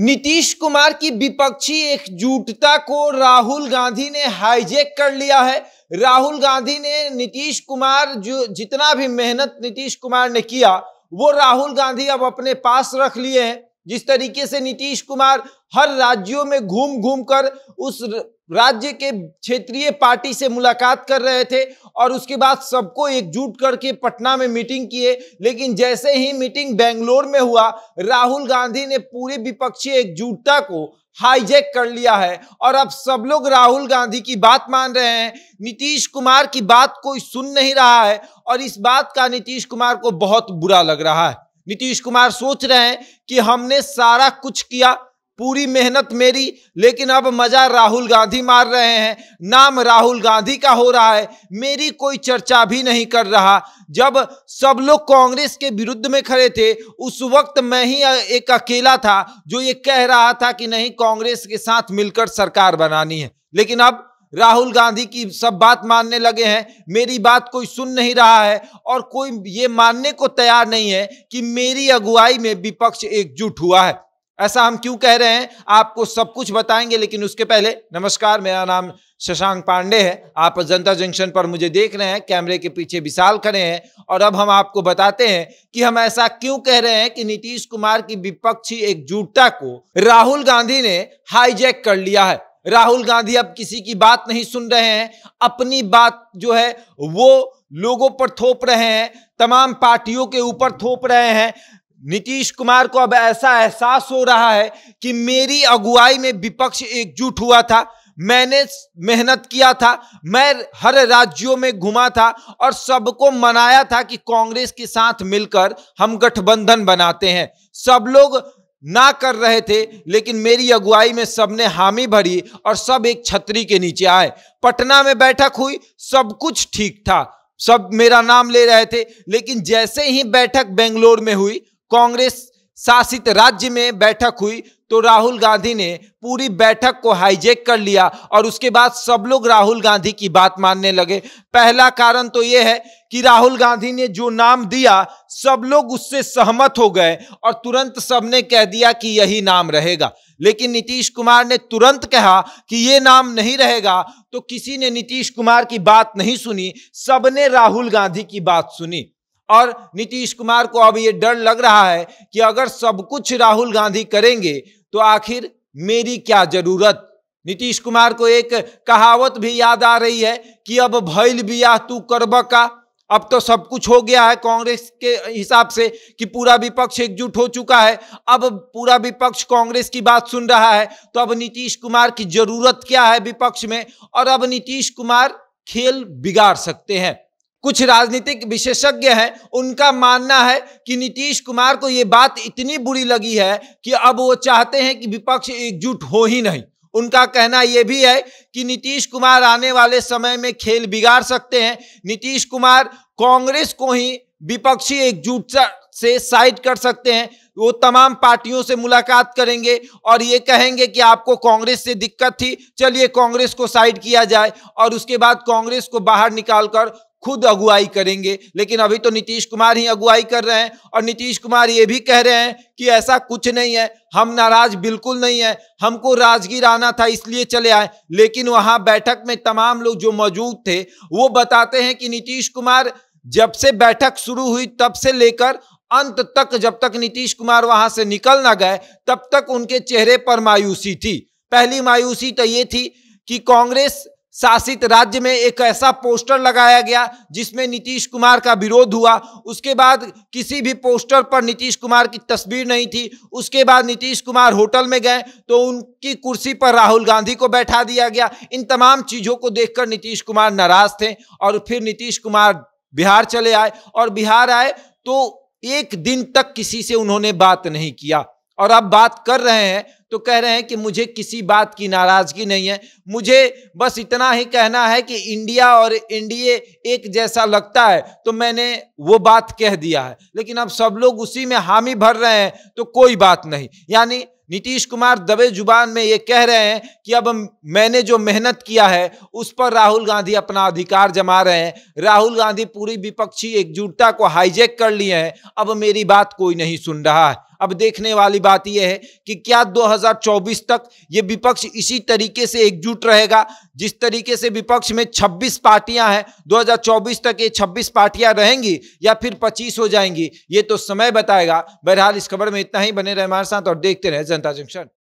नीतीश कुमार की विपक्षी एकजुटता को राहुल गांधी ने हाईजेक कर लिया है राहुल गांधी ने नीतीश कुमार जो जितना भी मेहनत नीतीश कुमार ने किया वो राहुल गांधी अब अपने पास रख लिए हैं जिस तरीके से नीतीश कुमार हर राज्यों में घूम घूम कर उस राज्य के क्षेत्रीय पार्टी से मुलाकात कर रहे थे और उसके बाद सबको एकजुट करके पटना में मीटिंग किए लेकिन जैसे ही मीटिंग बेंगलोर में हुआ राहुल गांधी ने पूरे विपक्षी एकजुटता को हाईजैक कर लिया है और अब सब लोग राहुल गांधी की बात मान रहे हैं नीतीश कुमार की बात कोई सुन नहीं रहा है और इस बात का नीतीश कुमार को बहुत बुरा लग रहा है नीतीश कुमार सोच रहे हैं कि हमने सारा कुछ किया पूरी मेहनत मेरी लेकिन अब मजा राहुल गांधी मार रहे हैं नाम राहुल गांधी का हो रहा है मेरी कोई चर्चा भी नहीं कर रहा जब सब लोग कांग्रेस के विरुद्ध में खड़े थे उस वक्त मैं ही एक अकेला था जो ये कह रहा था कि नहीं कांग्रेस के साथ मिलकर सरकार बनानी है लेकिन अब राहुल गांधी की सब बात मानने लगे हैं मेरी बात कोई सुन नहीं रहा है और कोई ये मानने को तैयार नहीं है कि मेरी अगुवाई में विपक्ष एकजुट हुआ है ऐसा हम क्यों कह रहे हैं आपको सब कुछ बताएंगे लेकिन उसके पहले नमस्कार मेरा नाम शशांक पांडे है आप जनता जंक्शन पर मुझे देख रहे हैं कैमरे के पीछे विशाल खड़े हैं और अब हम आपको बताते हैं कि हम ऐसा क्यों कह रहे हैं कि नीतीश कुमार की विपक्षी एकजुटता को राहुल गांधी ने हाईजैक कर लिया है राहुल गांधी अब किसी की बात नहीं सुन रहे हैं अपनी बात जो है वो लोगों पर थोप रहे हैं तमाम पार्टियों के ऊपर थोप रहे हैं नीतीश कुमार को अब ऐसा एहसास हो रहा है कि मेरी अगुवाई में विपक्ष एकजुट हुआ था मैंने मेहनत किया था मैं हर राज्यों में घुमा था और सबको मनाया था कि कांग्रेस के साथ मिलकर हम गठबंधन बनाते हैं सब लोग ना कर रहे थे लेकिन मेरी अगुवाई में सबने हामी भरी और सब एक छतरी के नीचे आए पटना में बैठक हुई सब कुछ ठीक था सब मेरा नाम ले रहे थे लेकिन जैसे ही बैठक बेंगलोर में हुई कांग्रेस शासित राज्य में बैठक हुई तो राहुल गांधी ने पूरी बैठक को हाईजेक कर लिया और उसके बाद सब लोग राहुल गांधी की बात मानने लगे पहला कारण तो यह है कि राहुल गांधी ने जो नाम दिया सब लोग उससे सहमत हो गए और तुरंत सबने कह दिया कि यही नाम रहेगा लेकिन नीतीश कुमार ने तुरंत कहा कि ये नाम नहीं रहेगा तो किसी ने नीतीश कुमार की बात नहीं सुनी सबने राहुल गांधी की बात सुनी और नीतीश कुमार को अब ये डर लग रहा है कि अगर सब कुछ राहुल गांधी करेंगे तो आखिर मेरी क्या जरूरत नीतीश कुमार को एक कहावत भी याद आ रही है कि अब भैल बिया तू करबका अब तो सब कुछ हो गया है कांग्रेस के हिसाब से कि पूरा विपक्ष एकजुट हो चुका है अब पूरा विपक्ष कांग्रेस की बात सुन रहा है तो अब नीतीश कुमार की जरूरत क्या है विपक्ष में और अब नीतीश कुमार खेल बिगाड़ सकते हैं कुछ राजनीतिक विशेषज्ञ हैं उनका मानना है कि नीतीश कुमार को ये बात इतनी बुरी लगी है कि अब वो चाहते हैं कि विपक्ष एकजुट हो ही नहीं उनका कहना यह भी है कि नीतीश कुमार आने वाले समय में खेल बिगाड़ सकते हैं नीतीश कुमार कांग्रेस को ही विपक्षी एकजुटता से साइड कर सकते हैं वो तमाम पार्टियों से मुलाकात करेंगे और ये कहेंगे कि आपको कांग्रेस से दिक्कत थी चलिए कांग्रेस को साइड किया जाए और उसके बाद कांग्रेस को बाहर निकालकर खुद अगुवाई करेंगे लेकिन अभी तो नीतीश कुमार ही अगुवाई कर रहे हैं और नीतीश कुमार ये भी कह रहे हैं कि ऐसा कुछ नहीं है हम नाराज बिल्कुल नहीं है हमको राजगीर आना था इसलिए चले आए लेकिन वहां बैठक में तमाम लोग जो मौजूद थे वो बताते हैं कि नीतीश कुमार जब से बैठक शुरू हुई तब से लेकर अंत तक जब तक नीतीश कुमार वहां से निकल ना गए तब तक उनके चेहरे पर मायूसी थी पहली मायूसी तो ये थी कि कांग्रेस शासित राज्य में एक ऐसा पोस्टर लगाया गया जिसमें नीतीश कुमार का विरोध हुआ उसके बाद किसी भी पोस्टर पर नीतीश कुमार की तस्वीर नहीं थी उसके बाद नीतीश कुमार होटल में गए तो उनकी कुर्सी पर राहुल गांधी को बैठा दिया गया इन तमाम चीज़ों को देखकर नीतीश कुमार नाराज थे और फिर नीतीश कुमार बिहार चले आए और बिहार आए तो एक दिन तक किसी से उन्होंने बात नहीं किया और अब बात कर रहे हैं तो कह रहे हैं कि मुझे किसी बात की नाराजगी नहीं है मुझे बस इतना ही कहना है कि इंडिया और इंडिया एक जैसा लगता है तो मैंने वो बात कह दिया है लेकिन अब सब लोग उसी में हामी भर रहे हैं तो कोई बात नहीं यानी नीतीश कुमार दबे जुबान में ये कह रहे हैं कि अब मैंने जो मेहनत किया है उस पर राहुल गांधी अपना अधिकार जमा रहे हैं राहुल गांधी पूरी विपक्षी एकजुटता को हाईजेक कर लिए हैं अब मेरी बात कोई नहीं सुन रहा है अब देखने वाली बात यह है कि क्या 2024 तक ये विपक्ष इसी तरीके से एकजुट रहेगा जिस तरीके से विपक्ष में 26 पार्टियां हैं 2024 तक ये 26 पार्टियां रहेंगी या फिर 25 हो जाएंगी ये तो समय बताएगा बहरहाल इस खबर में इतना ही बने रहे हमारे साथ और देखते रहे जनता जंक्शन